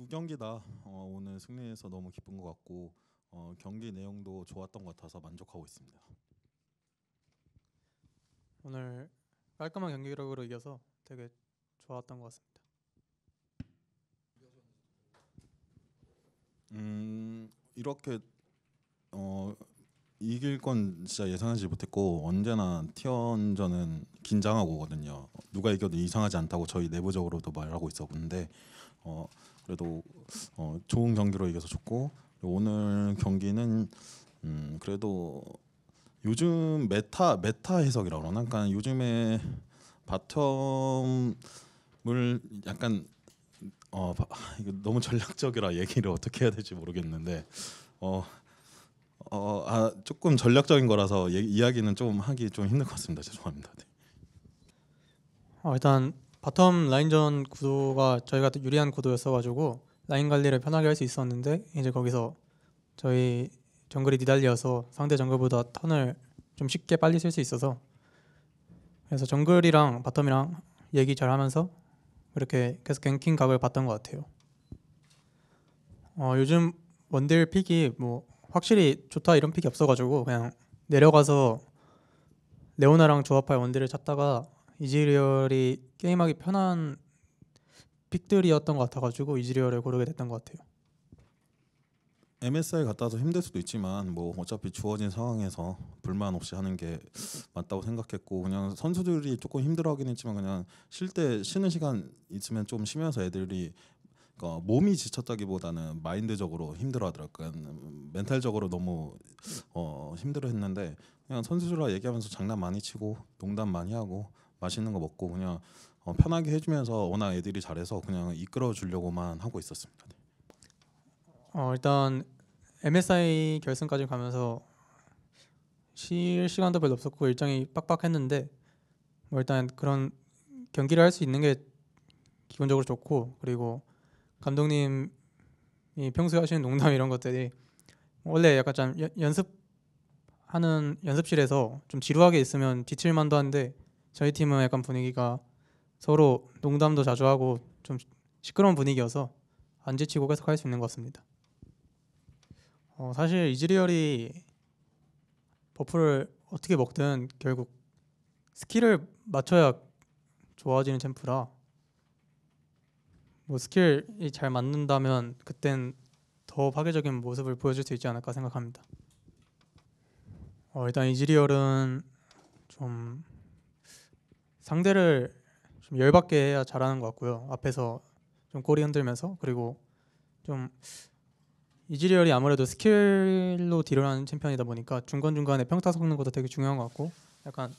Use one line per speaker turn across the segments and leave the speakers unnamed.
두 경기 다 어, 오늘 승리해서 너무 기쁜 것 같고 어, 경기 내용도 좋았던 것 같아서 만족하고 있습니다.
오늘 깔끔한 경기력으로 이겨서 되게 좋았던 것 같습니다.
음 이렇게 어, 이길 건 진짜 예상하지 못했고 언제나 티언전은 긴장하고거든요. 누가 이겨도 이상하지 않다고 저희 내부적으로도 말하고 있었는데 어, 그래도 어, 좋은 경기로 이겨서 좋고 오늘 경기는 음, 그래도 요즘 메타 메타 해석이라 그러나 그러니까 요즘에 바텀을 약간 어 바, 이거 너무 전략적이라 얘기를 어떻게 해야 될지 모르겠는데 어 어, 아, 조금 전략적인 거라서 얘 이야기는 좀 하기 좀 힘들 것 같습니다. 죄송합니다. 네.
어, 일단 바텀 라인전 구도가 저희가 유리한 구도였어가지고 라인 관리를 편하게 할 수 있었는데 이제 거기서 저희 정글이 니달리여서 상대 정글보다 턴을 좀 쉽게 빨리 쓸 수 있어서 그래서 정글이랑 바텀이랑 얘기 잘 하면서 그렇게 계속 갱킹 각을 봤던 것 같아요. 어, 요즘 원딜 픽이 뭐 확실히 좋다 이런 픽이 없어가지고 그냥 내려가서 레오나랑 조합할 원딜을 찾다가 이지리얼이 게임하기 편한 픽들이었던 것 같아가지고 이지리얼을 고르게 됐던 것 같아요.
MSI 갔다 와서 힘들 수도 있지만 뭐 어차피 주어진 상황에서 불만 없이 하는 게 맞다고 생각했고 그냥 선수들이 조금 힘들어하긴 했지만 그냥 쉴 때 쉬는 시간 있으면 좀 쉬면서 애들이 그 몸이 지쳤다기보다는 마인드적으로 힘들어하더라고요. 그러니까 멘탈적으로 너무 어, 힘들어했는데 그냥 선수들과 얘기하면서 장난 많이 치고 농담 많이 하고 맛있는 거 먹고 그냥 어, 편하게 해주면서 워낙 애들이 잘해서 그냥 이끌어 주려고만 하고 있었습니다. 네.
어, 일단 MSI 결승까지 가면서 쉴 시간도 별로 없었고 일정이 빡빡했는데 뭐 일단 그런 경기를 할 수 있는 게 기본적으로 좋고 그리고 감독님이 평소에 하시는 농담 이런 것들이 원래 약간 좀 연습하는 연습실에서 좀 지루하게 있으면 뒤칠만도 한데 저희 팀은 약간 분위기가 서로 농담도 자주 하고 좀 시끄러운 분위기여서 안 지치고 계속 할 수 있는 것 같습니다. 어, 사실 이즈리얼이 버프를 어떻게 먹든 결국 스킬을 맞춰야 좋아지는 챔프라 뭐 스킬이 잘 맞는다면 그땐 더 파괴적인 모습을 보여줄 수 있지 않을까 생각합니다. 어, 일단 이지리얼은 좀 상대를 좀 열받게 해야 잘하는 것 같고요. 앞에서 좀 꼬리 흔들면서 그리고 좀 이지리얼이 아무래도 스킬로 딜을 하는 챔피언이다 보니까 중간 중간에 평타 섞는 것도 되게 중요한 것 같고 약간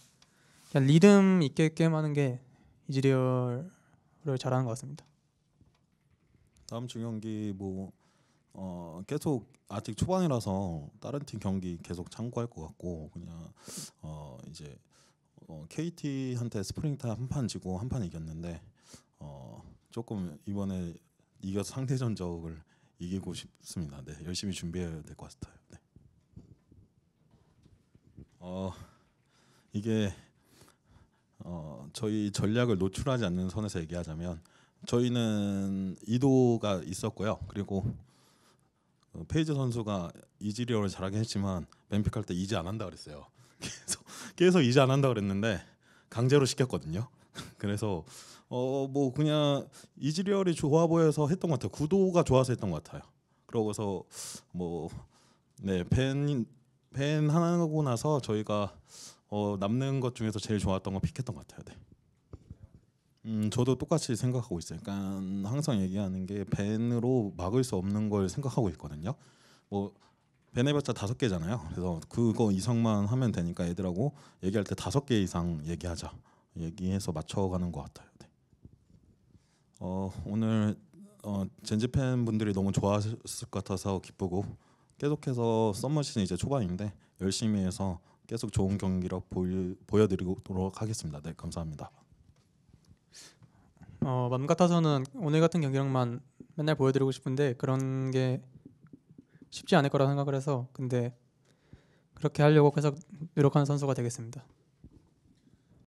그냥 리듬 있게 게임하는 게 이지리얼을 잘하는 것 같습니다.
다음 주 경기 뭐 어, 계속 아직 초반이라서 다른 팀 경기 계속 참고할 것 같고 그냥 어, 이제 어, KT한테 스프링타 한 판 지고 한 판 이겼는데 어, 조금 이번에 이겨서 상대 전적을 이기고 싶습니다. 네, 열심히 준비해야 될 것 같아요. 네. 어, 이게 어, 저희 전략을 노출하지 않는 선에서 얘기하자면 저희는 이도가 있었고요. 그리고 어, 페이지 선수가 이지리얼을 잘하긴 했지만 맨픽할 때 이지 안 한다 그랬어요. 계속 계속 이지 안 한다 그랬는데 강제로 시켰거든요. 그래서 어뭐 그냥 이지리얼이 좋아 보여서 했던 것 같아요. 구도가 좋아서 했던 것 같아요. 그러고서 뭐네팬 팬 하나 하고 나서 저희가 어 남는 것 중에서 제일 좋았던 건 픽했던 것 같아요. 네. 음, 저도 똑같이 생각하고 있어요. 그러니까 항상 얘기하는 게 벤으로 막을 수 없는 걸 생각하고 있거든요. 뭐 베네바차 다섯 개잖아요. 그래서 그거 이상만 하면 되니까 애들하고 얘기할 때 다섯 개 이상 얘기하자. 얘기해서 맞춰가는 것 같아요. 네. 어, 오늘 어, 젠지 팬분들이 너무 좋아하셨을 것 같아서 기쁘고 계속해서 썸머 시즌 이제 초반인데 열심히 해서 계속 좋은 경기로 보여드리도록 하겠습니다. 네, 감사합니다.
어, 맘 같아서는 오늘 같은 경기력만 맨날 보여드리고 싶은데 그런 게 쉽지 않을 거라 생각을 해서 근데 그렇게 하려고 계속 노력하는 선수가 되겠습니다.